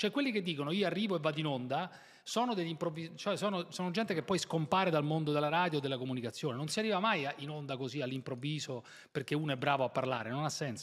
Cioè quelli che dicono io arrivo e vado in onda sono, improvvis- cioè sono, sono gente che poi scompare dal mondo della radio e della comunicazione. Non si arriva mai in onda così all'improvviso perché uno è bravo a parlare, non ha senso.